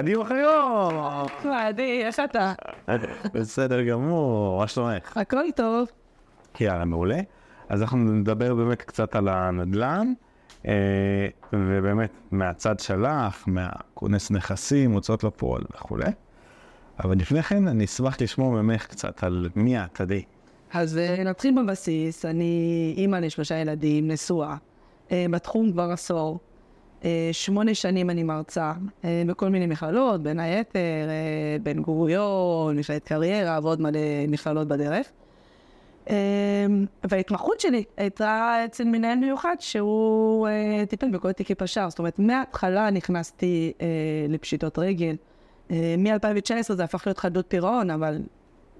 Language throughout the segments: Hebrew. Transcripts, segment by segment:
לא. עדי אוחיון! עדי, איך אתה? בסדר גמור, מה שלומך? הכל טוב. כן, יאללה, מעולה. אז אנחנו נדבר באמת קצת על הנדל"ן, אה, ובאמת מהצד שלך, מהכונס נכסים, הוצאות לפועל וכולי. אבל לפני כן, אני אשמח לשמוע ממך קצת על מי את, עדי. אז אה, נתחיל בבסיס, אני אימא לשלושה ילדים, נשואה, אה, בתחום כבר עשור. אה, שמונה שנים אני מרצה אה, בכל מיני מכללות, בין היתר, אה, בן גוריון, מכללת קריירה ועוד מלא מכללות בדרך. וההתמחות שלי הייתה אצל מנהל מיוחד שהוא טיפל בכל תיקי פש"ר. זאת אומרת, מההתחלה נכנסתי לפשיטות רגל. מ-2019 זה הפך להיות חדות פירעון, אבל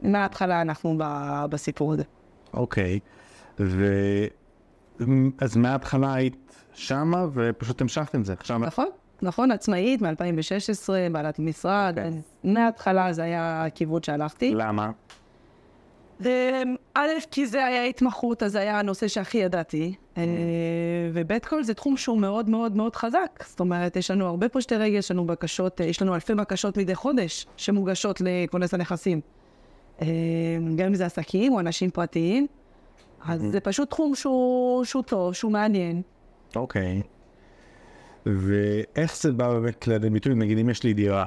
מההתחלה אנחנו בסיפור הזה. אוקיי, okay. ו... אז מההתחלה היית שמה, ופשוט המשכת עם זה. שמה... נכון, נכון, עצמאית, מ-2016, בעלת משרד, okay. אוקיי. מההתחלה זה היה הכיוון שהלכתי. למה? אמ, א', כי זה היה התמחות, אז זה היה הנושא שהכי ידעתי. אוקיי. אמ, וב' כל זה תחום שהוא מאוד מאוד מאוד חזק. זאת אומרת, יש לנו הרבה פושטי רגל, יש לנו בקשות, אה, יש לנו אלפי בקשות מדי חודש שמוגשות לכונס הנכסים. אמ, גם אם זה עסקים או אנשים פרטיים. אז אוקיי. זה פשוט תחום שהוא, שהוא טוב, שהוא מעניין. אוקיי. ואיך זה בא באמת לידי ביטוי? נגיד אם יש לי דירה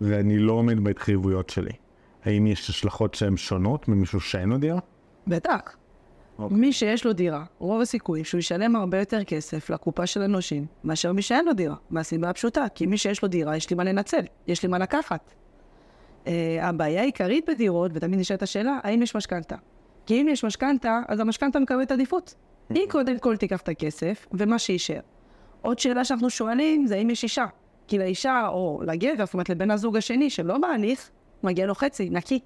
ואני לא עומד בהתחייבויות שלי, האם יש השלכות שהן שונות ממישהו שאין לו דירה? בטח. Okay. אוקיי. מי שיש לו דירה, רוב הסיכוי שהוא ישלם הרבה יותר כסף לקופה של הנושים מאשר מי שאין לו דירה. מהסיבה הפשוטה, כי מי שיש לו דירה, יש לי מה לנצל, יש לי מה לקחת. Uh, הבעיה העיקרית בדירות, ותמיד נשאלת השאלה, האם יש משכנתה? כי אם יש משכנתה, אז המשכנתה מקבלת עדיפות. היא mm-hmm. קודם כל תיקח את הכסף, ומה שיישאר. עוד שאלה שאנחנו שואלים זה אם יש אישה. כי לאישה, או לגבר, זאת אומרת לבן הזוג השני שלא מעניך, מגיע לו חצי, נקי.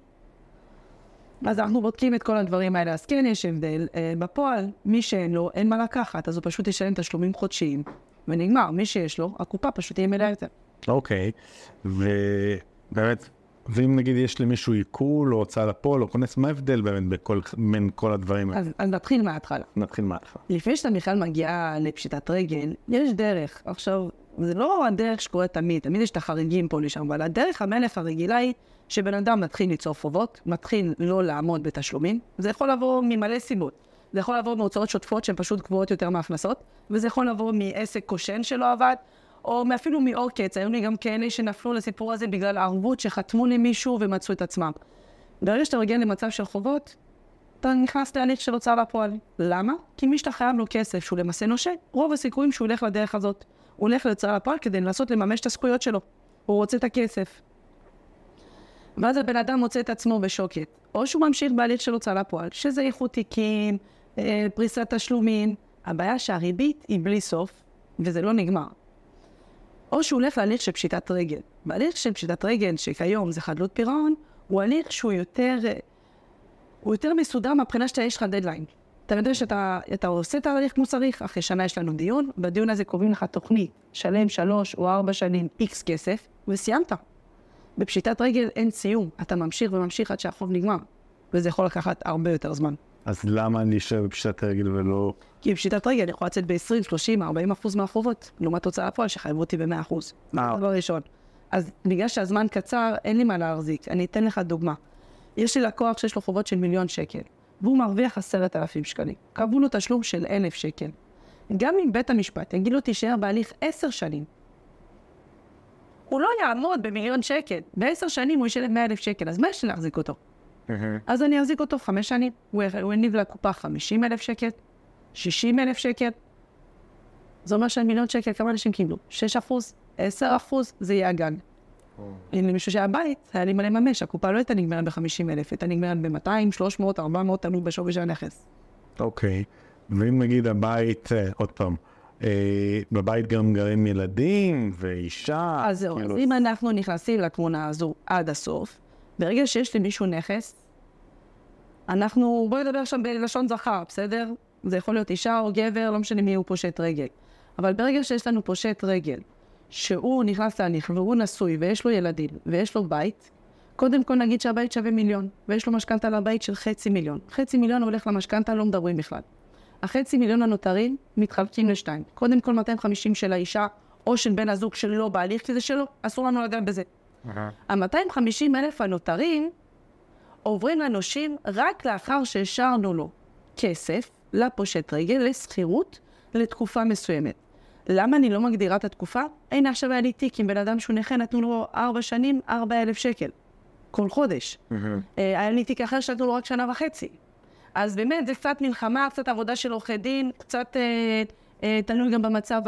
אז אנחנו בודקים את כל הדברים האלה, אז כן יש הבדל. אה, בפועל, מי שאין לו, אין מה לקחת, אז הוא פשוט ישלם תשלומים חודשיים, ונגמר. מי שיש לו, הקופה פשוט תהיה מלאה יותר. אוקיי, ובאמת, ואם נגיד יש למישהו עיקול או הוצאה לפועל או כונס, מה ההבדל באמת בכל, בין כל הדברים האלה? אז, אז נתחיל מההתחלה. נתחיל מההתחלה. לפני שאתה בכלל מגיע לפשיטת רגל, יש דרך. עכשיו, זה לא הדרך שקורה תמיד, תמיד יש את החריגים פה לשם, אבל הדרך המלך הרגילה היא שבן אדם מתחיל ליצור חובות, מתחיל לא לעמוד בתשלומים. זה יכול לבוא ממלא סיבות. זה יכול לבוא מהוצאות שוטפות שהן פשוט גבוהות יותר מההכנסות, וזה יכול לבוא מעסק כושן שלא עבד, או אפילו מעוקץ, היו לי גם כאלה שנפלו לסיפור הזה בגלל ערבות שחתמו למישהו ומצאו את עצמם. ברגע שאתה מגיע למצב של חובות, אתה נכנס להליך של הוצאה לפועל. למה? כי מי שאתה חייב לו כסף, שהוא למעשה נושה, רוב הסיכויים שהוא ילך לדרך הזאת. הוא הולך להוצאה לפועל כדי לנסות לממש את הזכויות שלו. הוא רוצה את הכסף. ואז הבן אדם מוצא את עצמו בשוקת. או שהוא ממשיך בהליך של הוצאה לפועל, שזה איכות תיקים, אה, פריסת תשלומים. הבעיה שהריבית היא בלי סוף, וזה לא נגמר. או שהוא הולך להליך של פשיטת רגל. בהליך של פשיטת רגל, שכיום זה חדלות פירעון, הוא הליך שהוא יותר, הוא יותר מסודר מהבחינה שאתה, יש לך דדליין. אתה יודע שאתה אתה עושה את ההליך כמו צריך, אחרי שנה יש לנו דיון, בדיון הזה קובעים לך תוכנית, שלם שלוש או ארבע שנים איקס כסף, וסיימת. בפשיטת רגל אין סיום, אתה ממשיך וממשיך עד שהחוב נגמר, וזה יכול לקחת הרבה יותר זמן. אז למה אני אשאר בפשיטת רגל ולא... כי בפשיטת רגל אני יכולה לצאת ב-20, 30, 40 אחוז מהחובות, לעומת הוצאה לפועל שחייבו אותי ב-100 אחוז. מה? דבר ראשון. אז בגלל שהזמן קצר, אין לי מה להחזיק. אני אתן לך דוגמה. יש לי לקוח שיש לו חובות של מיליון שקל, והוא מרוויח עשרת אלפים שקלים. קבעו לו תשלום של אלף שקל. גם אם בית המשפט יגיד לו תישאר בהליך עשר שנים, הוא לא יעמוד במיליון שקל. בעשר שנים הוא ישלם מאה אלף שקל, אז מה יש לי להחזיק אותו? Mm-hmm. אז אני אחזיק אותו חמש שנים, הוא הניב לקופה 50 אלף שקל, 60 אלף שקל. זה אומר מיליון שקל, כמה אנשים קיבלו? 6 אחוז, 10 אחוז, זה יהיה הגג. אם oh. למישהו שהיה בית, היה לי מה לממש, הקופה לא הייתה נגמרת ב-50 אלף, הייתה נגמרת ב-200, 300, 400, תלוי בשווי של הנכס. אוקיי, ואם נגיד הבית, אה, עוד פעם, אה, בבית גם גרים ילדים ואישה. אז זהו, אז כאילו אם אנחנו נכנסים לתמונה הזו עד הסוף, ברגע שיש למישהו נכס, אנחנו, בואי נדבר עכשיו בלשון זכר, בסדר? זה יכול להיות אישה או גבר, לא משנה מי הוא פושט רגל. אבל ברגע שיש לנו פושט רגל, שהוא נכנס להליך והוא נשוי ויש לו ילדים ויש לו בית, קודם כל נגיד שהבית שווה מיליון, ויש לו משכנתה לבית של חצי מיליון. חצי מיליון הולך למשכנתה, לא מדברים בכלל. החצי מיליון הנותרים מתחלקים לשתיים. קודם כל 250 של האישה, או של בן הזוג שלו בהליך, כזה שלו, אסור לנו לדעת בזה. ה-250 אלף הנותרים עוברים לנושים רק לאחר שהשארנו לו כסף לפושט רגל, לשכירות, לתקופה מסוימת. למה אני לא מגדירה את התקופה? הנה עכשיו היה לי תיק עם בן אדם שהוא נכה, נתנו לו ארבע שנים, ארבע אלף שקל. כל חודש. אה, היה לי תיק אחר שנתנו לו רק שנה וחצי. אז באמת, זה קצת מלחמה, קצת עבודה של עורכי דין, קצת אה, אה, תלוי גם במצב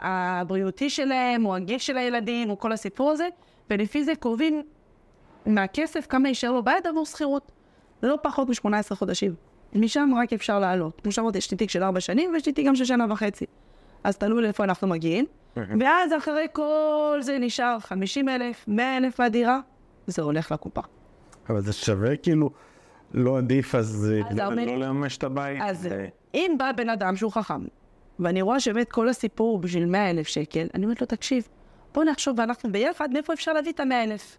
הבריאותי שלהם, או הגיל של הילדים, או כל הסיפור הזה. ולפי זה קובעים מהכסף כמה יישאר לו ביד עבור שכירות. לא פחות מ-18 חודשים. משם רק אפשר לעלות. כמו שאמרת, יש לי תיק של 4 שנים ויש לי תיק גם של שנה וחצי. אז תלוי לאיפה אנחנו מגיעים. ואז אחרי כל זה נשאר 50 אלף, 100 אלף מהדירה, זה הולך לקופה. אבל זה שווה כאילו, לא עדיף אז, אז הרבה... לא לממש את הבית. אז אה. אם בא בן אדם שהוא חכם, ואני רואה שבאמת כל הסיפור בשביל 100 אלף שקל, אני אומרת לו, תקשיב, בואו נחשוב ואנחנו ביחד מאיפה אפשר להביא את המאה אלף.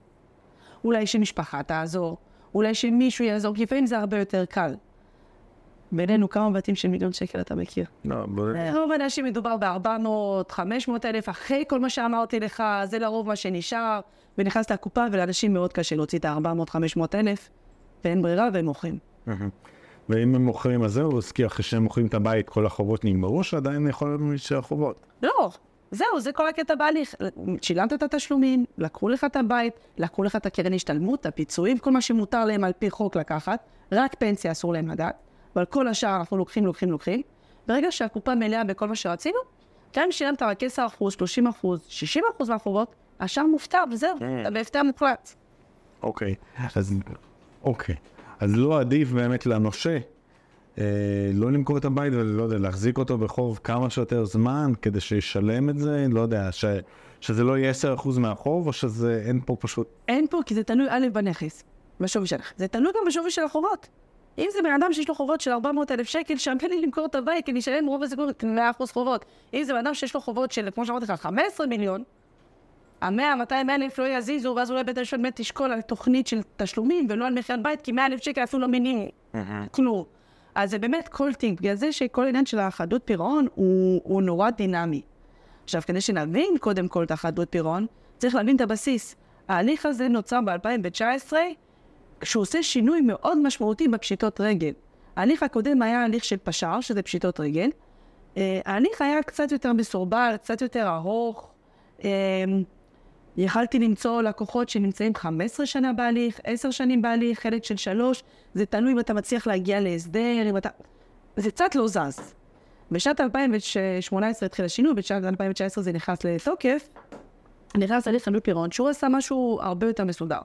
אולי שמשפחה תעזור, אולי שמישהו יעזור, כי לפעמים זה הרבה יותר קל. בינינו, כמה בתים של מיליון שקל אתה מכיר? לא, בואי. רוב האנשים מדובר ב-400, 500 אלף, אחרי כל מה שאמרתי לך, זה לרוב מה שנשאר, ונכנס לקופה, ולאנשים מאוד קשה להוציא את ה-400, 500 אלף, ואין ברירה, והם מוכרים. ואם הם מוכרים, אז זהו, אז כי אחרי שהם מוכרים את הבית, כל החובות נגמרו, שעדיין יכולים להיות שהחובות. לא, זהו, זה כל הקטע בהליך. שילמת את התשלומים, לקחו לך את הבית, לקחו לך את הקרן השתלמות, הפיצויים, כל מה שמותר להם על פי חוק לקחת, רק פנסיה אסור להם לדעת, אבל כל השאר אנחנו לוקחים, לוקחים, לוקחים. ברגע שהקופה מלאה בכל מה שרצינו, גם אם שילמת רק 10%, 30%, 60% מהחובות, השאר מופטר, וזהו, כן. אתה בהפתר מוחלט. אוקיי, אוקיי. אז לא עדיף באמת לנושה אה, לא למכור את הבית ולא יודע, להחזיק אותו בחוב כמה שיותר זמן כדי שישלם את זה, לא יודע, ש, שזה לא יהיה 10% מהחוב או שזה אין פה פשוט... אין פה, כי זה תלוי א' בנכס, בשווי שלך. זה תלוי גם בשווי של החובות. אם זה בן אדם שיש לו חובות של 400 אלף שקל, שם לי למכור את הבית, כי אני אשלם רוב הסיכוי 100% חובות. אם זה בן אדם שיש לו חובות של, כמו שאמרתי לך, 15 מיליון, המאה, 200 אלף לא יזיזו, ואז אולי בית המשפט באמת תשקול על תוכנית של תשלומים ולא על מחיית בית, כי 100 אלף שקל אפילו לא מניעים. כלום. אז זה באמת כל תיק, בגלל זה שכל עניין של החדות פירעון הוא, הוא נורא דינמי. עכשיו, כדי שנבין קודם כל את החדות פירעון, צריך להבין את הבסיס. ההליך הזה נוצר ב-2019, כשהוא עושה שינוי מאוד משמעותי בפשיטות רגל. ההליך הקודם היה הליך של פש"ר, שזה פשיטות רגל. אה, ההליך היה קצת יותר מסורבל, קצת יותר ארוך. אמ, יכלתי למצוא לקוחות שנמצאים 15 שנה בהליך, 10 שנים בהליך, חלק של 3, זה תלוי אם אתה מצליח להגיע להסדר, אם אתה... זה קצת לא זז. בשנת 2018 התחיל השינוי, בשנת 2019 זה נכנס לתוקף, נכנס הליך חנות פירעון, שהוא עשה משהו הרבה יותר מסודר.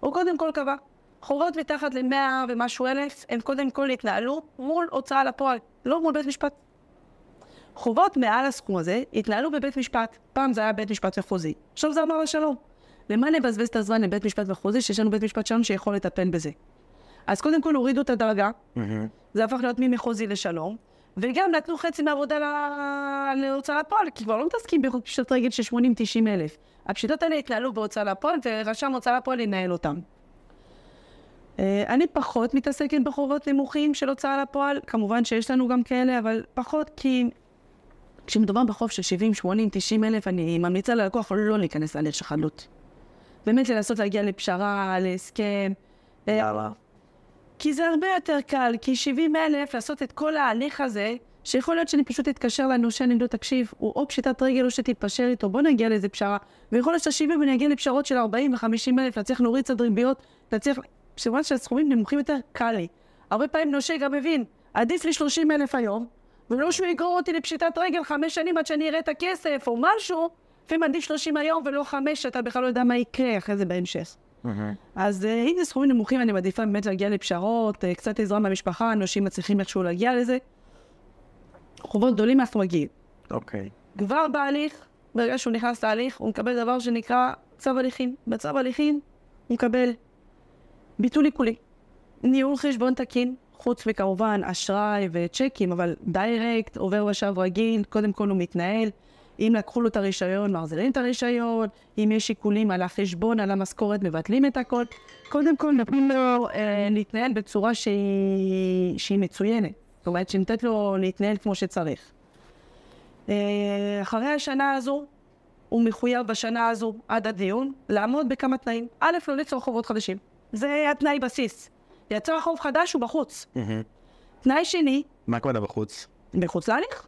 הוא קודם כל קבע, חובות מתחת ל-100 ומשהו אלף, הם קודם כל התנהלו מול הוצאה לפועל, לא מול בית משפט. חובות מעל הסכום הזה התנהלו בבית משפט. פעם זה היה בית משפט מחוזי, עכשיו זה אמר השלום. למה נבזבז את הזמן לבית משפט מחוזי, שיש לנו בית משפט שלום שיכול לטפל בזה? אז קודם כל הורידו את הדרגה, mm-hmm. זה הפך להיות ממחוזי לשלום, וגם נתנו חצי מהעבודה לה... להוצאה לפועל, כי כבר לא מתעסקים בפשיטות רגל של 80-90 אלף. הפשיטות האלה התנהלו בהוצאה לפועל, ורשם הוצאה לפועל ינהל אותם. אה, אני פחות מתעסקת בחובות נמוכים של הוצאה לפועל, כמובן שיש לנו גם כאלה, אבל פחות כי כשמדובר בחוב של 70, 80, 90 אלף, אני ממליצה ללקוח לא, לא להיכנס להליך של חדלות. באמת לנסות להגיע לפשרה, להסכם. יאללה. כי זה הרבה יותר קל, כי 70 אלף לעשות את כל ההליך הזה, שיכול להיות שאני פשוט אתקשר לנושה אני לא תקשיב, הוא או פשיטת רגל או שתתפשר איתו, בוא נגיע לאיזה פשרה. ויכול להיות שאתה 70 ואני אגיע לפשרות של 40 ו-50 אלף, להצליח להוריד קצת ריביות, נצליח... בסימן שהסכומים נמוכים יותר, קל לי. הרבה פעמים נושה גם מבין, עדיף לי 30 אלף היום, ולא שהוא יגרור אותי לפשיטת רגל חמש שנים עד שאני אראה את הכסף או משהו, לפעמים עדיף 30 היום ולא חמש, שאתה בכלל לא יודע מה יקרה אחרי זה בהמשך. אז אה, הנה סכומים נמוכים, אני מעדיפה באמת להגיע לפשרות, אה, קצת עזרה מהמשפחה, אנשים מצליחים איכשהו להגיע לזה. חובות גדולים אף מגיעים. אוקיי. כבר בהליך, ברגע שהוא נכנס להליך, הוא מקבל דבר שנקרא צו הליכים. בצו הליכים הוא מקבל ביטול עיקולי, ניהול חשבון תקין, חוץ מכמובן אשראי וצ'קים, אבל דיירקט, עובר ושב רגיל, קודם כל הוא מתנהל. אם לקחו לו את הרישיון, מחזירים את הרישיון, אם יש שיקולים על החשבון, על המשכורת, מבטלים את הכל. קודם כל נותנים לו אה, להתנהל בצורה שהיא, שהיא מצוינת. זאת אומרת, שנותנת לו להתנהל כמו שצריך. אה, אחרי השנה הזו, הוא מחויב בשנה הזו, עד הדיון, לעמוד בכמה תנאים. א', לא ליצור חובות חדשים. זה התנאי בסיס. לייצר חוב חדש, הוא בחוץ. תנאי שני... מה הכוונה בחוץ? בחוץ להליך.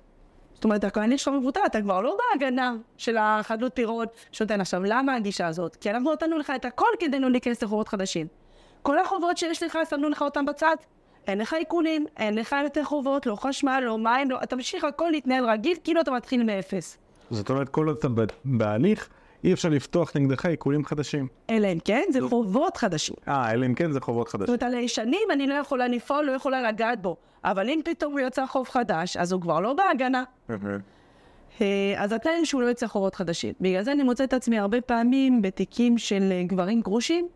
זאת אומרת, הכהן שלך מבוטל, אתה כבר לא בהגנה של החדלות פירות שנותן. עכשיו, למה הגישה הזאת? כי אנחנו נתנו לך את הכל כדי לא להיכנס לחובות חדשים. כל החובות שיש לך, שמנו לך אותן בצד. אין לך עיקולים, אין לך יותר חובות, לא חשמל, לא מים, לא... תמשיך הכל להתנהל רגיל, כאילו אתה מתחיל מאפס. זאת אומרת, כל עוד אתה בהליך, אי אפשר לפתוח נגדך עיקולים חדשים. אלא אם כן זה לא. חובות חדשים. אה, אלא אם כן זה חובות חדשים. זאת אומרת, על הישנים אני לא יכולה לפעול, לא יכולה לגעת בו. אבל אם פתאום הוא יוצא חוב חדש, אז הוא כבר לא בהגנה. אה, אז התנאי שהוא לא יוצא חובות חדשים. בגלל זה אני מוצאת את עצמי הרבה פעמים בתיקים של אה, גברים גרושים,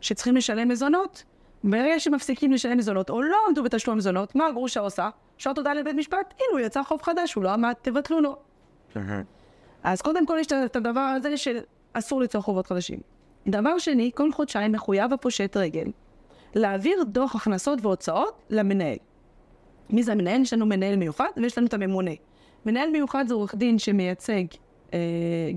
שצריכים לשלם מזונות. ברגע שמפסיקים לשלם מזונות, או לא עמדו בתשלום מזונות, מה הגרושה עושה? שעות הודעה לבית משפט, הנה הוא יצא חוב חדש, הוא לא עמד, תבטלו לו. אז קודם כל יש את הדבר הזה שאסור ליצור חובות חדשים. דבר שני, כל חודשיים מחויב הפושט רגל להעביר דוח הכנסות והוצאות למנהל. מי זה המנהל? יש לנו מנהל מיוחד ויש לנו את הממונה. מנהל מיוחד זה עורך דין שמייצג אה,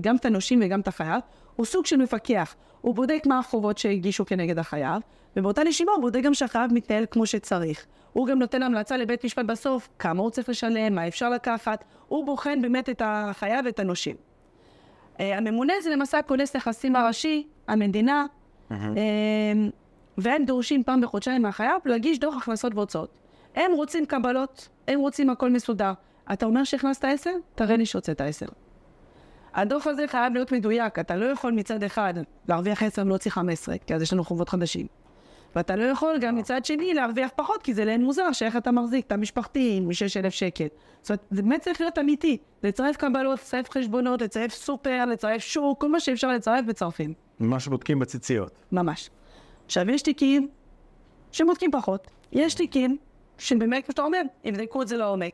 גם את הנושים וגם את החייב. הוא סוג של מפקח, הוא בודק מה החובות שהגישו כנגד החייב, ובאותה נשימה הוא בודק גם שהחייב מתנהל כמו שצריך. הוא גם נותן המלצה לבית משפט בסוף, כמה הוא צריך לשלם, מה אפשר לקחת, הוא בוחן באמת את החייב ואת הנושים. Uh, הממונה זה למעשה כונס נכסים הראשי, המדינה, uh, והם דורשים פעם בחודשיים מהחייב להגיש דוח הכנסות והוצאות. הם רוצים קבלות, הם רוצים הכל מסודר. אתה אומר שהכנסת עשר? תראה לי שהוצאת עשר. הדוח הזה חייב להיות מדויק, אתה לא יכול מצד אחד להרוויח עשר ולהוציא חמש עשרה, כי אז יש לנו חובות חדשים. ואתה לא יכול גם אה. מצד שני להרוויח פחות, כי זה לעין מוזר שאיך אתה מחזיק את המשפחתי עם 6,000 שקל. זאת אומרת, זה באמת צריך להיות אמיתי. לצרף קבלות, לצרף חשבונות, לצרף סופר, לצרף שוק, כל מה שאפשר לצרף מצרפים. מה שבודקים בציציות. ממש. עכשיו, יש תיקים שבודקים פחות. יש תיקים שבאמת, כמו שאתה אומר, יבדקו את זה לעומק.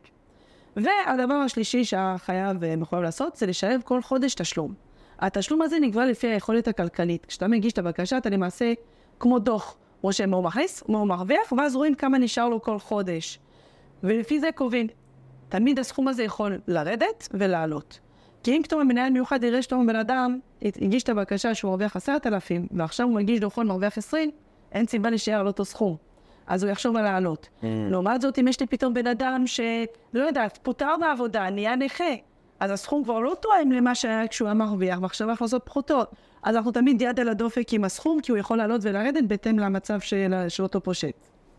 לא והדבר השלישי שהחייב אה, מחויב לעשות, זה לשלב כל חודש תשלום. התשלום הזה נקבע לפי היכולת הכלכלית. כשאתה מגיש את הבקשה, אתה למעשה כמו דוח. רושם מה הוא מכניס, מה הוא מרוויח, ואז רואים כמה נשאר לו כל חודש. ולפי זה קובעים. תמיד הסכום הזה יכול לרדת ולעלות. כי אם פתאום המנהל מיוחד יראה שפתאום בן אדם הגיש את הבקשה שהוא מרוויח עשרת אלפים, ועכשיו הוא מגיש דוחון מרוויח עשרים, אין סיבה להישאר על אותו סכום. אז הוא יחשוב על לעלות. Mm. לעומת זאת, אם יש לי פתאום בן אדם שלא יודעת, פוטר מהעבודה, נהיה נכה. אז הסכום כבר לא תואם למה שהיה כשהוא היה מרוויח, ועכשיו ההכנסות פחותות. אז אנחנו תמיד יד על הדופק עם הסכום, כי הוא יכול לעלות ולרדת בהתאם למצב של, אותו פושט.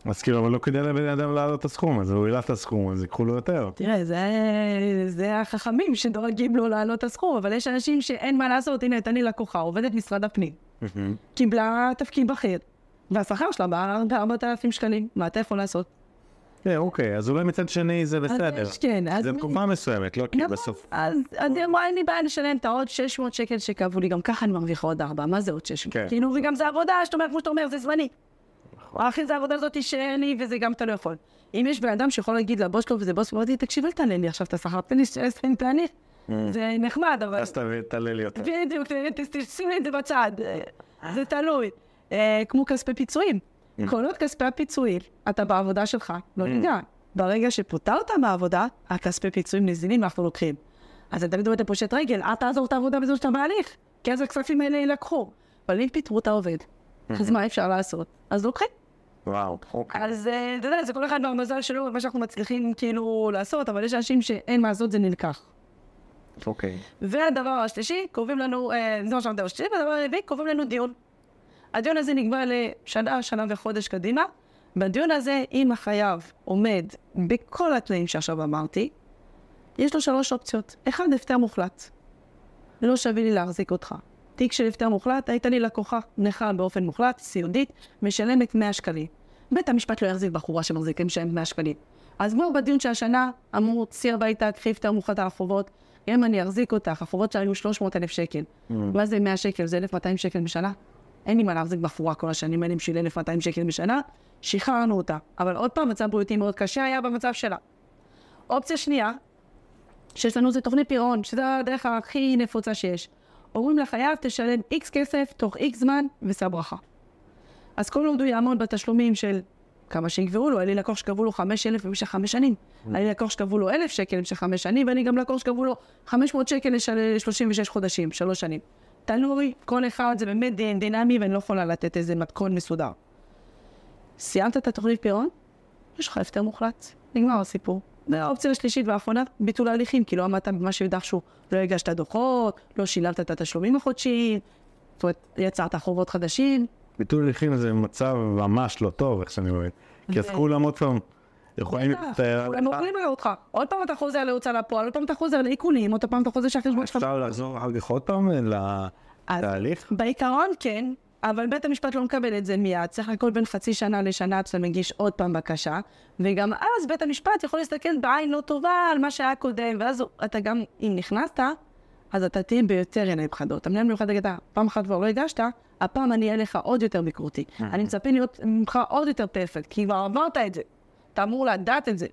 אז כאילו, אבל לא כדאי לבן אדם לעלות את הסכום, אז הוא העלה את הסכום, אז ייקחו לו יותר. תראה, זה, זה החכמים שדואגים לו לעלות את הסכום, אבל יש אנשים שאין מה לעשות, הנה, הייתה לי לקוחה, עובדת משרד הפנים. קיבלה תפקיד בכיר, והשכר שלה בא 4,000 שקלים, מה אתה יכול לעשות? כן, אוקיי, אז אולי מצד שני זה בסדר. כן, אז כן. זה תקופה מסוימת, לא כי נכון, בסוף. אז אני אמרה, לא- אין לי בעיה לשלם את העוד 600 שקל שקבעו לי, גם ככה אני מרוויחה עוד 4, מה זה עוד 600? כן, כאילו, וגם זה עבודה, זאת אומרת, כמו שאתה אומר, זה זמני. נכון. אחי, זה העבודה הזאת לי, וזה גם אתה לא יכול. אם יש בן אדם שיכול להגיד לבוס שלו, וזה בוס, הוא אומר לי, תקשיב, אל תעלה לי עכשיו את השכר, תן לי שתיים תעניך. Mm. זה נחמד, אבל... אז תעלה לי אותה. בדיוק, תשים לי את זה בצד. זה תלוי. אה, כמו כספי פיצויים. Mm. עקרונות כספי הפיצויים, אתה בעבודה שלך, לא נגע. Mm. ברגע שפוטרת מהעבודה, הכספי פיצויים נזילים אנחנו לוקחים. אז אני תמיד אומרת לפושט רגל, אל תעזור את העבודה בזמן שאתה בהליך, כי אז הכספים האלה יילקחו. אבל אם פיטרו את העובד, mm-hmm. אז מה אפשר לעשות? אז לוקחים. וואו, אוקיי. אז אה, אתה יודע, זה כל אחד מהמזל שלו, מה שאנחנו מצליחים כאילו לעשות, אבל יש אנשים שאין מה לעשות, זה נלקח. אוקיי. והדבר השלישי, קובעים לנו, אה, זה מה שאמרתי, והדבר הרביעי, קובעים לנו דיון. הדיון הזה נקבע לשנה, שנה וחודש קדימה. בדיון הזה, אם החייב עומד בכל התנאים שעכשיו אמרתי, יש לו שלוש אופציות. אחד, הפטר מוחלט. לא שווה לי להחזיק אותך. תיק של הפטר מוחלט, הייתה לי לקוחה נכה באופן מוחלט, סיעודית, משלמת 100 שקלים. בית המשפט לא יחזיק בחורה שמחזיקה משלמת 100 שקלים. אז בואו בדיון של השנה, אמרו, צי הביתה, קחי הפטר מוחלט על החובות. אם אני אחזיק אותך, החובות שלנו היו 300,000 שקל. Mm. מה זה 100 שקל? זה 1,200 שקל בשנה? אין לי מה להחזיק בחורה כל השנים אין לי בשביל 1,200 שקל בשנה, שחררנו אותה. אבל עוד פעם, מצב בריאותי מאוד קשה היה במצב שלה. אופציה שנייה, שיש לנו זה תוכנית פירעון, שזו הדרך הכי נפוצה שיש. אומרים לחייב, תשלם איקס כסף תוך איקס זמן, ושא ברכה. אז כל עוד הוא יעמוד בתשלומים של כמה שיגברו לו, היה לי לקוח שקבעו לו 5,000 במשך 5 שנים. Mm. היה לי לקוח שקבעו לו 1,000 שקל במשך 5 שנים, ואני גם לקוח שקבעו לו 500 שקל ל-36 חודשים, 3 שנים. תלוי, כל אחד זה באמת דינמי ואני לא יכולה לתת איזה מתכון מסודר. סיימת את התוכנית פירעון? יש לך הפטר מוחלט, נגמר הסיפור. והאופציה השלישית והאחרונה, ביטול ההליכים, כי לא עמדת במה שהבטחנו, לא הגשת דוחות, לא שילמת את התשלומים החודשיים, זאת אומרת, יצרת חובות חדשים. ביטול הליכים זה מצב ממש לא טוב, איך שאני רואה. כי אז כולם עוד פעם... יכולים להצטער עליך. הם יכולים לראות אותך. עוד פעם אתה חוזר להוצאה לפועל, עוד פעם אתה חוזר לעיקולים, עוד פעם אתה חוזר שהחשבון שלך... אפשר לחזור אחר כך עוד פעם לתהליך? בעיקרון כן, אבל בית המשפט לא מקבל את זה מיד. צריך לחכות בין חצי שנה לשנה אתה מגיש עוד פעם בקשה, וגם אז בית המשפט יכול להסתכל בעין לא טובה על מה שהיה קודם, ואז אתה גם, אם נכנסת, אז אתה תהיה ביותר עיניים חדות. המנהל מיוחד יגיד, אה, פעם אחת כבר לא הגשת, הפעם אני אהיה לך עוד יותר ביקורתי. אה. אני מצפה להיות ממך עוד יותר פרפקט, כי כבר עברת את זה. אתה אמור לדעת את זה.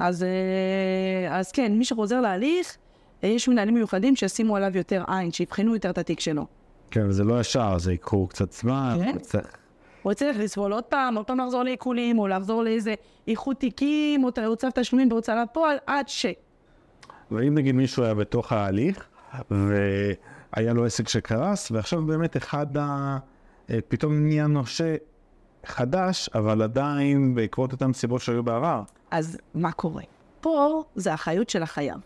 אז, אה, אז כן, מי שחוזר להליך, אה, יש מנהלים מיוחדים שישימו עליו יותר עין, שיבחנו יותר את התיק שלו. כן, זה לא ישר, זה יקחו קצת זמן. כן. צריך... הוא צריך לסבול עוד פעם, עוד פעם לחזור לעיקולים, או לחזור לאיזה איחוד תיקים, או צו תשלומים בהוצאה לפועל, עד ש... ואם נגיד מישהו היה בתוך ההליך, והיה לו עסק שקרס, ועכשיו באמת אחד ה... אה, פתאום נהיה נושה חדש, אבל עדיין בעקבות אותן סיבות שהיו בעבר. אז מה קורה? פה זה אחריות של החייב.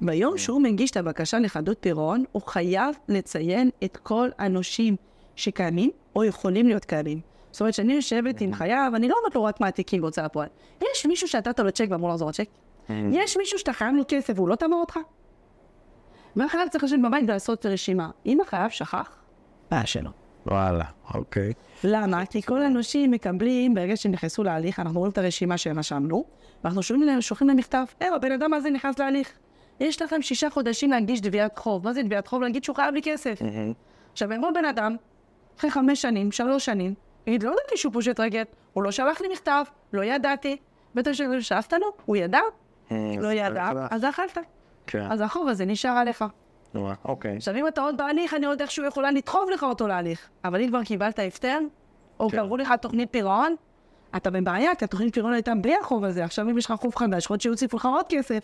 ביום כן. שהוא מגיש את הבקשה לחדות פירעון, הוא חייב לציין את כל הנושים שקיימים או יכולים להיות קיימים. זאת אומרת, כשאני יושבת עם mhm. חייב, אני לא אומרת לו רק מה התיקים בהוצאה לפועל. יש מישהו שנתת לו צ'ק ואמור לחזור לצ'ק? כן. יש מישהו שאתה חייב לו כסף והוא לא תמר אותך? והחייב צריך לשבת בבית ולעשות רשימה. אם החייב שכח, בעיה שלו. וואלה, אוקיי. למה? לא, כי כל האנשים מקבלים, ברגע שהם נכנסו להליך, אנחנו רואים את הרשימה שהם רשמנו, ואנחנו שולחים להם, שולחים להם מכתב, אה, הבן אדם הזה נכנס להליך. יש לכם שישה חודשים להנגיש תביעת חוב. מה זה תביעת חוב? להגיד שהוא חייב לי כסף. Mm-hmm. עכשיו, אמרו בן אדם, אחרי חמש שנים, שלוש שנים, יגיד, לא ידעתי שהוא פושט רגל, הוא לא שלח לי מכתב, לא ידעתי. בטח המשפט, שאפת לו? הוא ידע? Mm, לא ידע, אז אכלת. כן. אז החוב הזה נשאר עליך. נורא, אה, אוקיי. עכשיו, אם אתה עוד בהליך, אני עוד איכשהו יכולה לדחוב לך אותו להליך. אבל אם כבר קיבלת הפטר, או כן. קראו לך תוכנית פירעון, אתה בבעיה, כי התוכנית פירעון הייתה בלי החוב הזה. עכשיו, אם יש לך חוב חדש, יכול להיות שיוסיפו לך עוד כסף.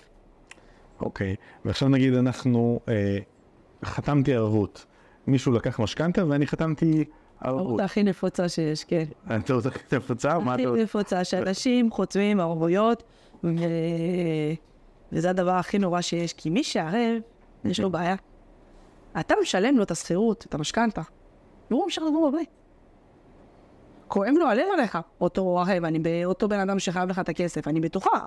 אוקיי, ועכשיו נגיד אנחנו, אה, חתמתי ערבות. מישהו לקח משכנתה ואני חתמתי ערבות. הכי נפוצה שיש, כן. את רוצה הכי נפוצה? מה את הכי נפוצה, שאנשים חותמים ערבויות, וזה הדבר הכי נורא שיש, כי מי שערב... יש לו בעיה. אתה משלם לו את השכירות, את המשכנתה, והוא ממשיך לגור בבית. כואב לו הלב עליך, אותו אוהב, אני באותו בן אדם שחייב לך את הכסף, אני בטוחה.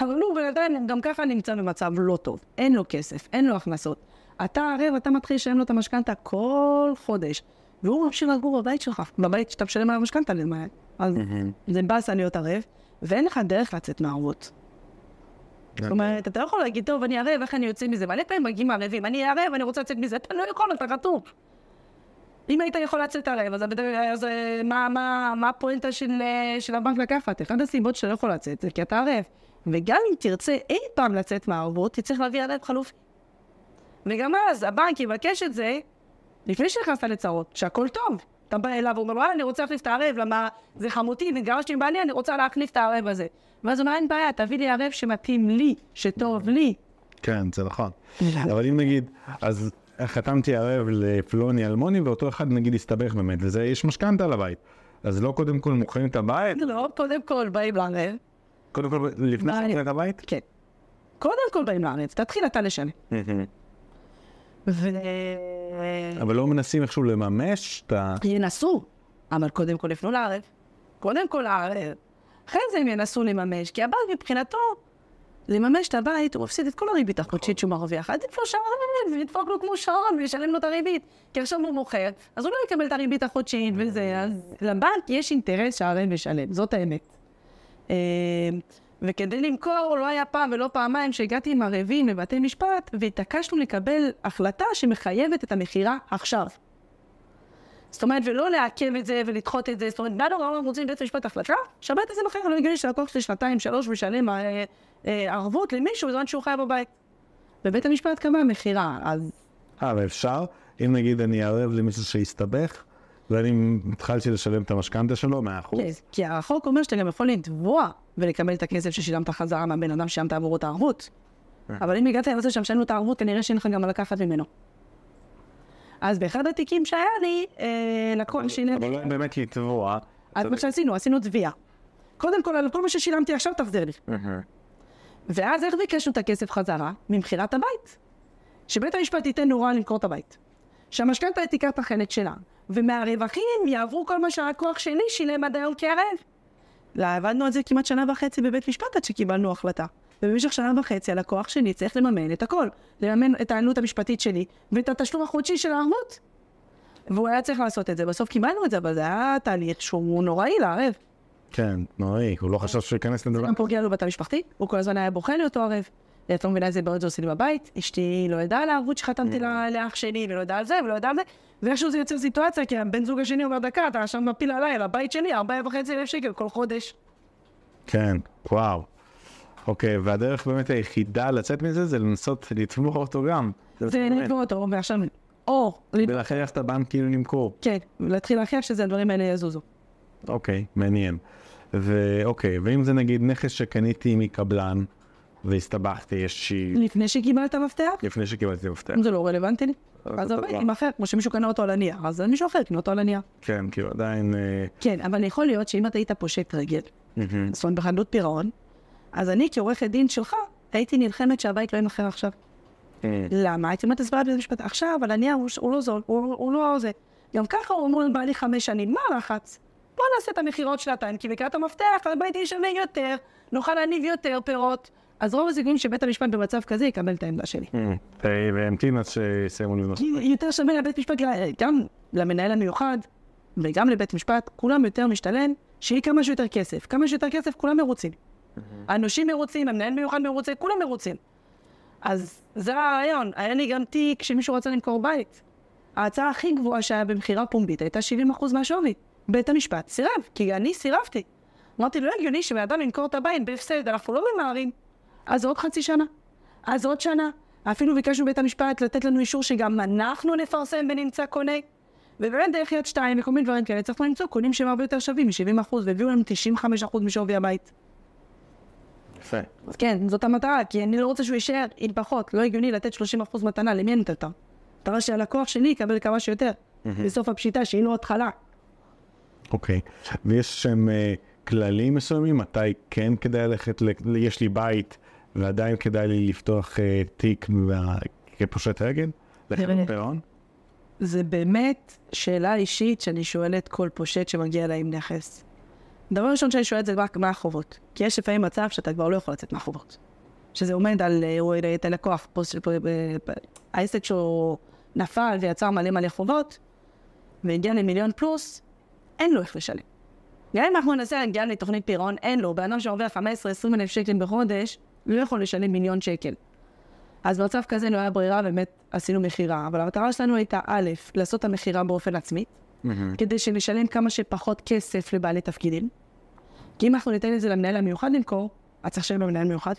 אבל הוא בינתיים גם ככה נמצא במצב לא טוב. אין לו כסף, אין לו הכנסות. אתה ערב, אתה מתחיל לשלם לו את המשכנתה כל חודש, והוא ממשיך לגור בבית שלך, בבית שאתה משלם על המשכנתה אז זה באסה להיות ערב, ואין לך דרך לצאת מהערבות. זאת אוקיי. אומרת, אתה לא יכול להגיד, טוב, אני ערב, איך אני יוצא מזה? מלא פעמים מגיעים ערבים, אני ערב, אני רוצה לצאת מזה, אתה לא יכול, אתה רטוף. אם היית יכול לצאת ערב, אז, אה, מה, הפואנטה של, אה, של הבנק לקחת? אחת הסיבות שאתה לא יכול לצאת זה כי אתה ערב. וגם אם תרצה אי פעם לצאת מהערבות, תצטרך להביא ערב חלופי. וגם אז הבנק יבקש את זה לפני שנכנסת לצרות, שהכל טוב. אתה בא אליו ואומר לו, אה, אני רוצה להחליף את הערב, למה זה חמותי, נגרשתי עם בעלי, אני רוצה להחליף את הערב הזה. ואז הוא אומר, אין בעיה, תביא לי ערב שמתאים לי, שטוב לי. כן, זה נכון. אבל אם נגיד, אז חתמתי ערב לפלוני אלמוני, ואותו אחד נגיד הסתבך באמת, וזה, יש משכנתה לבית. אז לא קודם כל מוכרים את הבית? לא, קודם כל באים לערב. קודם כל, לפני שאתה את הבית? כן. קודם כל באים לארץ, תתחיל אתה לשלם. ו... אבל לא מנסים איכשהו לממש את ה... ינסו, אבל קודם כל יפנו לערב. קודם כל לערב. אחרי זה הם ינסו לממש, כי הבעל מבחינתו, לממש את הבית, הוא מפסיד את כל הריבית החודשית שהוא מרוויח. אז תדפוק שעון, וידפוק לו כמו שעון, וישלם לו את הריבית. כי עכשיו הוא מוכר, אז הוא לא יקבל את הריבית החודשית וזה, אז לבנק יש אינטרס שהרי משלם, זאת האמת. אמ, וכדי למכור לא היה פעם ולא פעמיים שהגעתי עם ערבים לבתי משפט והתעקשנו לקבל החלטה שמחייבת את המכירה עכשיו. זאת אומרת, ולא לעכב את זה ולדחות את זה, זאת אומרת, באנו ואמרנו, רוצים לבית המשפט החלטה, שהבית הזה מחר לא הגיוני שהלקוח שלי שנתיים, שלוש משלם אה, אה, ערבות למישהו בזמן שהוא חי בבית. ובית המשפט קבע מכירה, אז... אה, ואפשר? אם נגיד אני ערב למישהו שהסתבך? ואני התחלתי לשלם את המשכנתה שלו, מאה 100%. כן, כי החוק אומר שאתה גם יכול לתבוע ולקבל את הכסף ששילמת חזרה מהבן אדם ששילמת עבורו את הערבות. כן. אבל אם הגעת למצב שמשלנו את הערבות, כנראה שאין לך גם מה לקחת ממנו. אז באחד התיקים שהיה לי, לקחו אה, לקוח שילם... אבל לא באמת לתבוע. אז מה שעשינו, עשינו תביעה. קודם כל, על כל מה ששילמתי עכשיו תחזיר לי. ואז איך ביקשנו את הכסף חזרה? ממכירת הבית. שבית המשפט ייתן נורא למכור את הבית. שהמשכנתה תיקח את החלק שלה, ומהרווחים יעברו כל מה שהלקוח שלי שילם עד היום כערב. לא, עבדנו על זה כמעט שנה וחצי בבית משפט עד שקיבלנו החלטה. ובמשך שנה וחצי הלקוח שלי צריך לממן את הכל. לממן את העלות המשפטית שלי ואת התשלום החודשי של הערבות. והוא היה צריך לעשות את זה. בסוף קיבלנו את זה, אבל זה היה תהליך שהוא נוראי לערב. כן, נוראי, הוא לא חשב שהוא ייכנס לדבר. זה גם פוגע לו בתא המשפחתי, הוא כל הזמן היה בוכה אותו ערב. את לא מבינה איזה בעיות זה עושה לי בבית, אשתי לא ידעה על הערבות שחתמתי mm. לאח שלי, ולא ידעה על זה, ולא ידעה על זה, ואיכשהו זה יוצר סיטואציה, כי הבן זוג השני אומר, דקה, אתה עכשיו מפיל עליי, על הבית שלי, ארבעה וחצי אלף שקל כל חודש. כן, וואו. אוקיי, והדרך באמת היחידה לצאת מזה זה לנסות לתמוך אותו גם. זה לתמוך אותו, ועכשיו, או... ולהכריח את הבנק כאילו למכור. כן, להתחיל להכריח שזה הדברים האלה יזוזו. אוקיי, מעניין. ואוקיי, ואם זה נגיד נכס שקניתי מקבלן, והסתבכתי, יש שהיא... לפני שקיבלת מפתח? לפני שקיבלתי מפתח. זה לא רלוונטי לי. אה, אז הבנק אוקיי, עם לא. אחר, כמו שמישהו קנה אותו על הנייר, אז מישהו אחר קנה אותו על הנייר. כן, כאילו עדיין... אה, כן, אבל יכול להיות שאם אתה היית פושט רגל, זאת אומרת בחנות פירעון, אז אני כעורכת דין שלך, הייתי נלחמת שהבית לא יימכר עכשיו. אה. למה? הייתי אומרת, הסברה בבית המשפט, עכשיו על הנייר הוא לא זול, הוא לא זה. גם ככה הוא אומר לבעלי חמש שנים, מה הלחץ? בוא נעשה את המכירות שנתיים, כי לקראת המפתח הבית יהיה יותר, נוכל להניב יותר פירות. אז רוב הסיכויים שבית המשפט במצב כזה יקבל את העמדה שלי. אה, והמתין עד שיסיימו לבנות. יותר שווה לבית משפט, גם למנהל המיוחד וגם לבית משפט, כולם יותר משתלם, שיהיה כמה שיותר כסף. כמה שיותר כסף, כולם מרוצים. הנושים מרוצים, המנהל מיוחד מרוצה, כולם מרוצים. אז זה הרעיון. היה לי גם תיק שמישהו רצה למכור בית. ההצעה הכי גבוהה שהיה במכירה פומבית הייתה 70% מהשווי. בית המשפט סירב, כי אני סירבתי. אמרתי, לא הגיוני שבן אדם ימכור את הבית בהפסד, אנחנו לא ממהרים. אז עוד חצי שנה, אז עוד שנה. אפילו ביקשנו בית המשפט לתת לנו אישור שגם אנחנו נפרסם בנמצא קונה. ובאמת דרך יד שתיים וכל מיני דברים כאלה, צריך למצוא קונים שהם הרבה יותר שווים מ-70% והביאו לנו 95% משווי הבית. יפה. אז כן, זאת המטרה, כי אני לא רוצה שהוא יישאר עם פחות, לא הגיוני לתת 30% מתנה, למי אני נותן אותה? המטרה שהלקוח שלי יקבל כמה שיותר, בסוף הפשיטה, שהיא לא התחלה. אוקיי, ויש שם אה, כללים מסוימים, מתי כן כדאי ללכת, יש לי בית ועדיין כדאי לי לפתוח uh, תיק מה... כפושט רגל? לחברות פירעון? זה באמת שאלה אישית שאני שואלת כל פושט שמגיע אליי עם נכס. דבר ראשון שאני שואלת זה רק מה החובות. כי יש לפעמים מצב שאתה כבר לא יכול לצאת מהחובות. שזה עומד על, אה, הוא יראה את הלקוח, אה, העסק שהוא נפל ויצר מלא מלא חובות, והגיע למיליון פלוס, אין לו איך לשלם. גם אם אנחנו ננסה להגיע לתוכנית פירעון, אין לו. בן אדם שעובר 15-20 אלף שקלים בחודש, לא יכול לשלם מיליון שקל. אז במצב כזה לא היה ברירה, באמת עשינו מכירה, אבל המטרה שלנו הייתה, א', לעשות את המכירה באופן עצמי, mm-hmm. כדי שנשלם כמה שפחות כסף לבעלי תפקידים. כי אם אנחנו ניתן את זה למנהל המיוחד למכור, אז צריך לשלם למנהל מיוחד,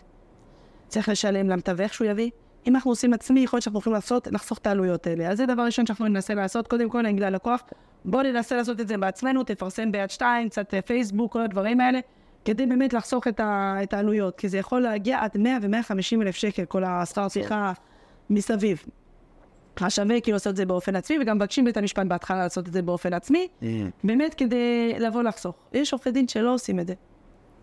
צריך לשלם למתווך שהוא יביא. אם אנחנו עושים עצמי, יכול להיות שאנחנו הולכים לעשות, לחסוך את העלויות האלה. אז זה דבר ראשון שאנחנו ננסה לעשות, קודם כל נגיד ללקוח, בואו ננסה לעשות את זה בעצמנו, תפרסם ביד שתיים, קצת פייסבוק, אה, כל הדברים האלה. כדי באמת לחסוך את, ה, את העלויות, כי זה יכול להגיע עד 100 ו-150 אלף שקל, כל השכר כן. שיחה מסביב. השווה כאילו לעשות את זה באופן עצמי, וגם מבקשים בית המשפט בהתחלה לעשות את זה באופן עצמי, אה. באמת כדי לבוא לחסוך. יש עורכי דין שלא עושים את זה.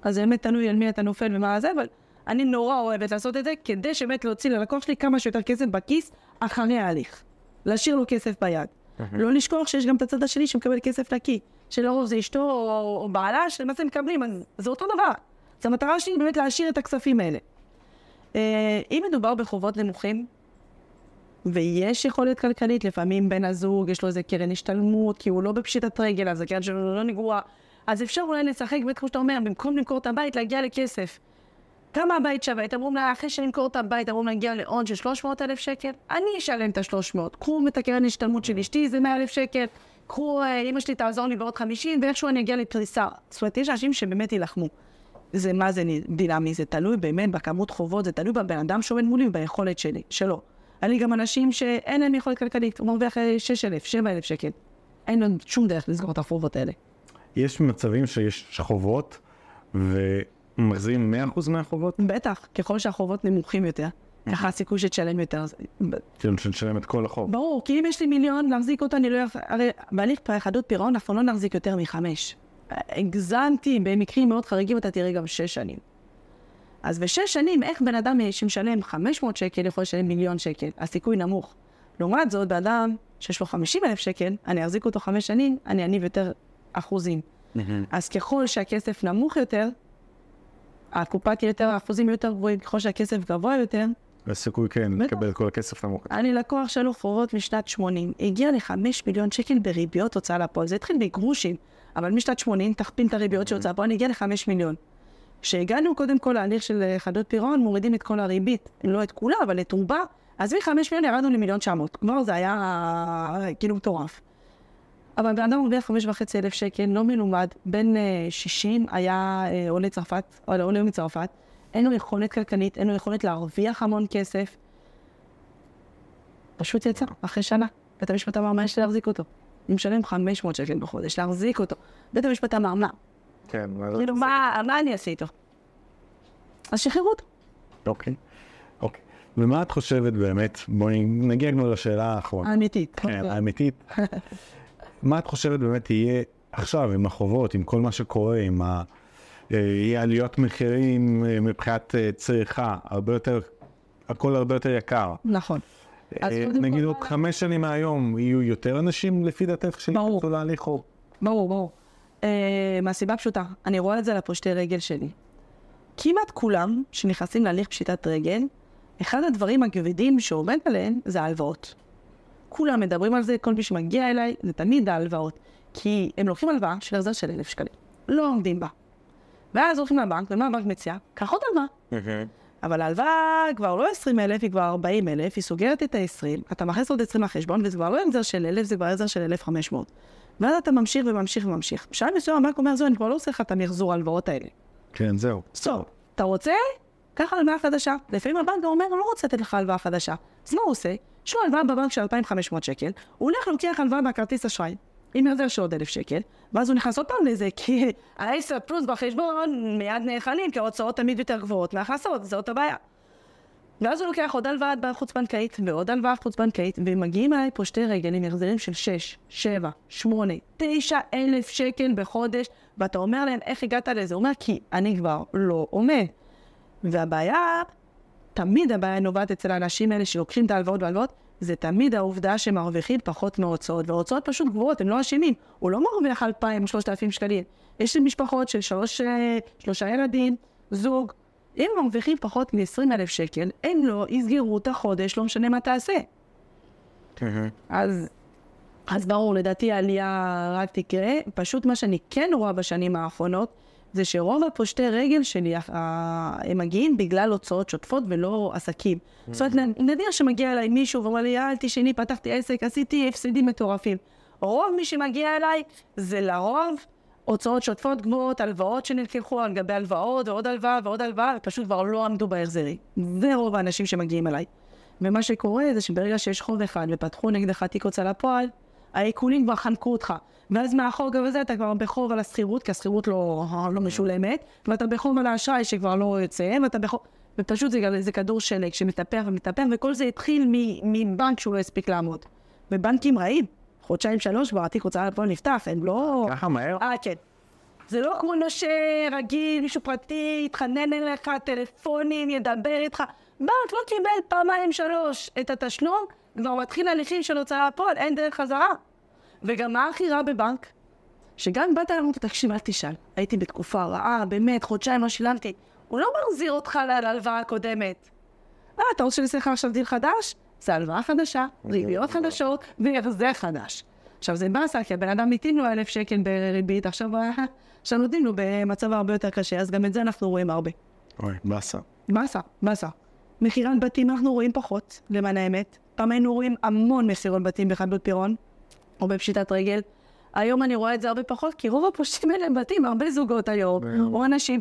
אז זה באמת תלוי על מי אתה נופל ומה זה, אבל אני נורא אוהבת לעשות את זה, כדי שבאמת להוציא ללקוח שלי כמה שיותר כסף בכיס אחרי ההליך. להשאיר לו כסף ביד. לא לשכוח שיש גם את הצד השני שמקבל כסף נקי. שלרוב זה אשתו או, או בעלה, של זה מקבלים, אז זה אותו דבר. זו המטרה שלי באמת להשאיר את הכספים האלה. אה, אם מדובר בחובות נמוכים, ויש יכולת כלכלית, לפעמים בן הזוג יש לו איזה קרן השתלמות, כי הוא לא בפשיטת רגל, אז הקרן שלו לא נגוע, אז אפשר אולי לשחק, באמת כמו שאתה אומר, במקום למכור את הבית, להגיע לכסף. כמה הבית שווה? הייתם אמורים, אחרי שנמכור את הבית, אמורים להגיע להון של 300,000 שקל? אני אשלם את ה-300. קחו את הקרן השתלמות של אשתי, זה 100,000 שקל. קחו, אה, אמא שלי תעזור לי בעוד 50, ואיכשהו אני אגיע לפריסה. זאת אומרת, יש אנשים שבאמת יילחמו. זה מה זה דינמי, זה תלוי באמת בכמות חובות, זה תלוי בבן אדם שעומד מולי וביכולת שלי, שלו. אני גם אנשים שאין להם יכולת כלכלית, הוא מרוויח 6,000, 7,000 שקל. אין להם שום דרך לסגור את החובות האלה. יש מצבים שיש חובות ומחזירים 100% מהחובות? בטח, ככל שהחובות נמוכים יותר, ככה הסיכוי שתשלם יותר. כאילו, שתשלם את כל החוב. ברור, כי אם יש לי מיליון להחזיק אותו, אני לא... הרי בהליך חדות פירעון אף פעם לא נחזיק יותר מחמש. הגזמתי, במקרים מאוד חריגים אתה תראה גם שש שנים. אז בשש שנים, איך בן אדם שמשלם 500 שקל יכול לשלם מיליון שקל? הסיכוי נמוך. לעומת זאת, בן אדם שיש לו 50 אלף שקל, אני אחזיק אותו חמש שנים, אני אניב יותר אחוזים. אז ככל שהכסף נמוך יותר, הקופה תהיה יותר, האחוזים יותר גבוהים, ככל שהכסף גבוה יותר, יש כן לקבל את כל הכסף נמוך. אני לקוח של אוחרות משנת 80, הגיע ל-5 מיליון שקל בריביות הוצאה לפועל, זה התחיל בגרושים, אבל משנת 80 תכפין את הריביות אוקיי. של הוצאה לפועל, הגיע ל-5 מיליון. כשהגענו קודם כל להליך של אה, חדות פירעון, מורידים את כל הריבית, לא את כולה, אבל את רובה, אז מ-5 מיליון ירדנו למיליון 900, כבר זה היה אה, כאילו מטורף. אבל בן אדם מרוויח 5,500 אלף שקל, לא מלומד, בן 60 אה, היה עולה צרפת, עולה מצרפת, אין לו יכולת כלכלית, אין לו יכולת להרוויח המון כסף. פשוט יצא, אחרי שנה. בית המשפט אמר, מה יש להחזיק אותו? אני משלם 500 שקל בחודש, להחזיק אותו. בית המשפט אמר, מה? כן, מה... כאילו, מה, מה אני אעשה איתו? אז שחררו אותו. אוקיי, אוקיי. ומה את חושבת באמת, בואי נגיע כבר לשאלה האחרונה. האמיתית. כן, האמיתית. מה את חושבת באמת תהיה עכשיו עם החובות, עם כל מה שקורה, עם ה... יהיה עליות מחירים אה, מבחינת אה, צריכה, הרבה יותר, הכל הרבה יותר יקר. נכון. אה, נגיד עוד חמש שנים מהיום, יהיו יותר אנשים לפי דעתך שנכנסו להליך או... ברור, ברור. מהסיבה הפשוטה, אני רואה את זה לפושטי רגל שלי. כמעט כולם שנכנסים להליך פשיטת רגל, אחד הדברים הכבדים שעומד עליהם זה ההלוואות. כולם מדברים על זה, כל מי שמגיע אליי, זה תמיד ההלוואות. כי הם לוקחים הלוואה של החזר של אלף שקלים. לא עומדים בה. ואז הולכים לבנק, ומה הבנק מציע, קח עוד הלוואה. אבל ההלוואה כבר לא 20 אלף, היא כבר 40 אלף, היא סוגרת את ה-20, אתה מכניס עוד 20 לחשבון, וזה כבר לא החזר של 1,000, זה כבר החזר של 1,500. ואז אתה ממשיך וממשיך וממשיך. בשלב מסוים הבנק אומר, זהו, אני כבר לא עושה לך את המחזור ההלוואות האלה. כן, זהו. סוף. אתה רוצה? קח הלוואה חדשה. לפעמים הבנק אומר, אני לא רוצה לתת לך הלוואה חדשה. אז מה הוא עושה? יש לו הלוואה בבנק של 2,500 שקל, הוא הולך לוקח הלוואה מהכרטיס אשראי, אם יוצא שעוד אלף שקל, ואז הוא נכנס עוד פעם לזה, כי ה-10 פלוס בחשבון מיד נאכלים, כי ההוצאות תמיד יותר גבוהות מההכנסות, זאת הבעיה. ואז הוא לוקח עוד הלוואה חוץ-בנקאית, ועוד הלוואה חוץ-בנקאית, ומגיעים אליי פה שתי רגל עם החזרים של 6, 7, 8, 9 אלף שקל בחודש, ואתה אומר להם, איך הגעת לזה? הוא אומר, כי אני כבר לא עומד. והבעיה, תמיד הבעיה נובעת אצל האנשים האלה שלוקחים את ההלוואות והלוואות, זה תמיד העובדה שמרוויחים פחות מההוצאות, וההוצאות פשוט גבוהות, הם לא אשמים. הוא לא מרוויח 2,000 או 3,000 שקלים. יש לי משפחות של שלוש, אה, שלושה ילדים, זוג. אם מרוויחים פחות מ-20,000 שקל, הם לא יסגרו את החודש, לא משנה מה תעשה. Mm-hmm. אז, אז ברור, לדעתי העלייה רק תקרה. פשוט מה שאני כן רואה בשנים האחרונות, זה שרוב הפושטי רגל שלי, אה, הם מגיעים בגלל הוצאות שוטפות ולא עסקים. Mm-hmm. זאת אומרת, נדיר שמגיע אליי מישהו ואומר לי, אה, אל תשני, פתחתי עסק, עשיתי הפסדים מטורפים. רוב מי שמגיע אליי זה לרוב הוצאות שוטפות גמורות, הלוואות שנלקחו על גבי הלוואות, ועוד הלוואה ועוד הלוואה, ופשוט כבר לא עמדו בהחזרי. זה רוב האנשים שמגיעים אליי. ומה שקורה זה שברגע שיש חוב אחד ופתחו נגדך תיק הוצאה לפועל, העיקולים כבר חנקו אותך. ואז מאחור גם זה אתה כבר בחוב על השכירות, כי השכירות לא, לא משולמת, ואתה בחוב על האשראי שכבר לא יוצא, ואתה בחוב... ופשוט זה, זה כדור שלג שמטפח ומטפח, וכל זה התחיל מבנק שהוא לא הספיק לעמוד. ובנקים רעים, חודשיים שלוש כבר התיק הוצאה לפועל נפתח, הם לא... ככה מהר? אה, כן. זה לא כמו נושה רגיל, מישהו פרטי, יתחנן אליך, טלפונים, ידבר איתך. בנק לא קיבל פעמיים שלוש את התשלום, כבר מתחיל הליכים של הוצאה לפועל, אין דרך חזרה. וגם מה הכי רע בבנק? שגם אם באת לענות, תקשיב, אל תשאל. הייתי בתקופה רעה, באמת, חודשיים לא שילמתי. הוא לא מחזיר אותך להלוואה הקודמת. אה, אתה רוצה שאני לך עכשיו דיל חדש? זה הלוואה חדשה, אוקיי, ריביות אוקיי. חדשות והחזר חדש. עכשיו זה מה עשה? כי הבן אדם מתאים לו אלף שקל בריבית, עכשיו אה, עכשיו נותנים לו במצב הרבה יותר קשה, אז גם את זה אנחנו רואים הרבה. אוי, מה מה עשה? עשה? מה עשה? מכירת בתים אנחנו רואים פחות, למען האמת. פעם היינו רואים המון מסירות בתים בחדלות פירעון. או בפשיטת רגל. היום אני רואה את זה הרבה פחות, כי רוב הפושטים האלה הם בתים, הרבה זוגות היום, נכון. או אנשים.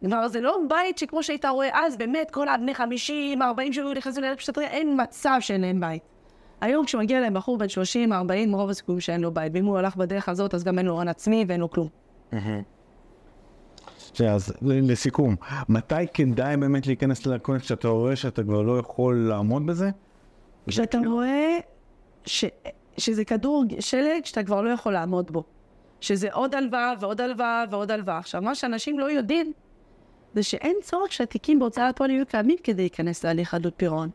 כלומר, זה לא בית שכמו שהיית רואה אז, באמת, כל הבני חמישים, ארבעים שהיו נכנסים לילד פשוט, אין מצב שאין להם בית. היום כשמגיע להם בחור בן שלושים, ארבעים, רוב הסיכויים שאין לו בית, ואם הוא הלך בדרך הזאת, אז גם אין לו הון עצמי ואין לו כלום. אוקיי, אז לסיכום, מתי כדאי באמת להיכנס לקונקט כשאתה רואה שאתה כבר לא יכול לעמוד בזה? כשאתה רואה ש... שזה כדור שלג שאתה כבר לא יכול לעמוד בו. שזה עוד הלוואה ועוד הלוואה ועוד הלוואה. עכשיו, מה שאנשים לא יודעים, זה שאין צורך שהתיקים בהוצאה לפועל יהיו קיימים כדי להיכנס להליך חדלות פירעון.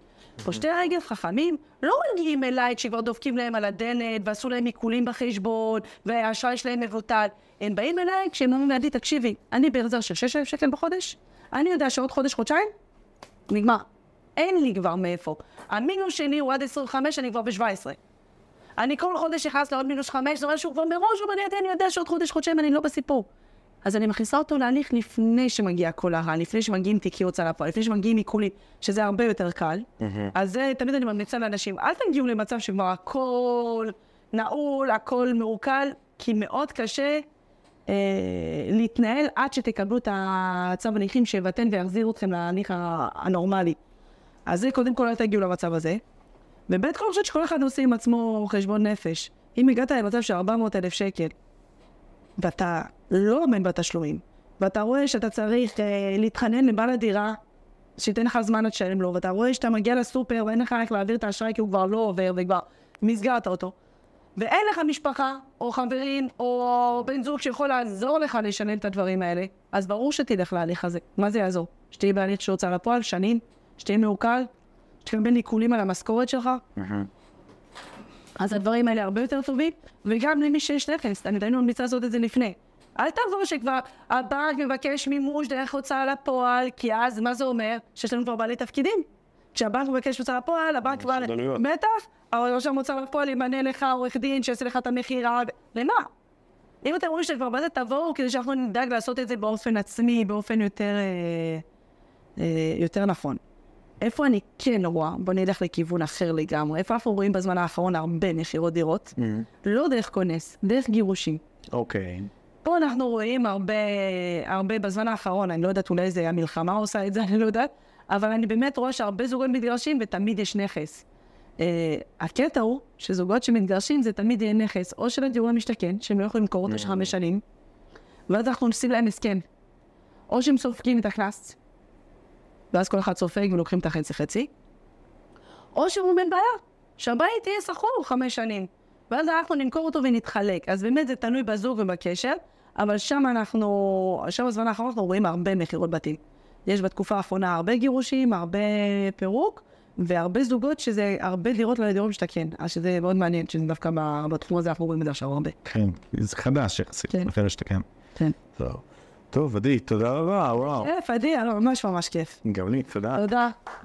פושטי רגל חכמים לא מגיעים אליי כשכבר דופקים להם על הדלת ועשו להם עיקולים בחשבון והאשראי שלהם מבוטל. הם באים אליי כשהם אומרים לי, תקשיבי, אני בהחזר של 6,000 שקל בחודש, אני יודע שעוד חודש, חודשיים, נגמר. אין לי כבר מאיפה. המינוס שלי הוא עד 25, אני כבר ב-17. אני כל חודש נכנס לעוד מינוס חמש, זה אומר שהוא כבר מראש ובנייתי, אני יודע שעוד חודש, חודשיים אני לא בסיפור. אז אני מכניסה אותו להליך לפני שמגיע כל הרע, לפני שמגיעים תיקי הוצאה לפועל, לפני שמגיעים עיקולים, שזה הרבה יותר קל. אז זה תמיד אני ממליצה לאנשים, אל תגיעו למצב שכבר הכל נעול, הכל מעוקל, כי מאוד קשה אה, להתנהל עד שתקבלו את הצו הנכים שיבטל ויחזירו אתכם להליך הנורמלי. אז זה קודם כל אל תגיעו למצב הזה. ובאמת כל חושבת שכל אחד עושה עם עצמו חשבון נפש. אם הגעת למצב של 400 אלף שקל, ואתה לא עומד בתשלומים, ואתה רואה שאתה צריך אה, להתחנן לבעל הדירה, שייתן לך זמן עד לשלם לו, ואתה רואה שאתה מגיע לסופר ואין לך איך להעביר את האשראי כי הוא כבר לא עובר וכבר מסגרת אותו, ואין לך משפחה, או חברים, או בן זוג שיכול לעזור לך לשנן את הדברים האלה, אז ברור שתלך להליך הזה. מה זה יעזור? שתהיה בהליך של הוצאה לפועל שנים, שתהיה מעוקל, תקבל עיקולים על המשכורת שלך. Mm-hmm. אז הדברים האלה הרבה יותר טובים, וגם למי שיש נכס, אני עדיין ממליצה לעשות את זה לפני. אל תבוא שכבר הבנק מבקש מימוש דרך הוצאה לפועל, כי אז מה זה אומר? שיש לנו כבר בעלי תפקידים. כשהבנק מבקש הוצאה לפועל, הבנק כבר... בטח, אבל ראש המוצר לפועל ימנה לך עורך דין שיעשה לך את המכירה, למה? אם אתם רואים שכבר בזה זה תבואו, כדי שאנחנו נדאג לעשות את זה באופן עצמי, באופן יותר, אה, אה, יותר נכון. איפה אני כן רואה, בוא נלך לכיוון אחר לגמרי, איפה אנחנו רואים בזמן האחרון הרבה מכירות דירות? Mm. hmm לא דרך כונס, דרך גירושים. אוקיי. Okay. פה אנחנו רואים הרבה, הרבה בזמן האחרון, אני לא יודעת, אולי זה המלחמה עושה את זה, אני לא יודעת, אבל אני באמת רואה שהרבה זוגות מתגרשים ותמיד יש נכס. Uh, הקטע הוא שזוגות שמתגרשים זה תמיד יהיה נכס, או של הדיור המשתכן, שהם לא יכולים למכור אותו mm. Mm-hmm. חמש שנים, ואז אנחנו נשים להם הסכם. או שהם סופגים את הקנס, ואז כל אחד סופג ולוקחים את החצי-חצי. או שהוא אומר, אין בעיה, שהבית יהיה שכור חמש שנים, ואז אנחנו נמכור אותו ונתחלק. אז באמת זה תלוי בזוג ובקשר, אבל שם אנחנו, שם בזמן האחרון אנחנו רואים הרבה מכירות בתים. יש בתקופה האחרונה הרבה גירושים, הרבה פירוק, והרבה זוגות שזה הרבה דירות לא לדירות משתכן. אז שזה מאוד מעניין, שדווקא בתחום הזה אנחנו רואים את זה עכשיו הרבה. כן, זה חדש יחסית, כן. לפי להשתכן. כן. טוב. טוב, עדי, תודה רבה, וואו. כיף, עדי, היה לו ממש ממש כיף. גם לי, תודה. תודה.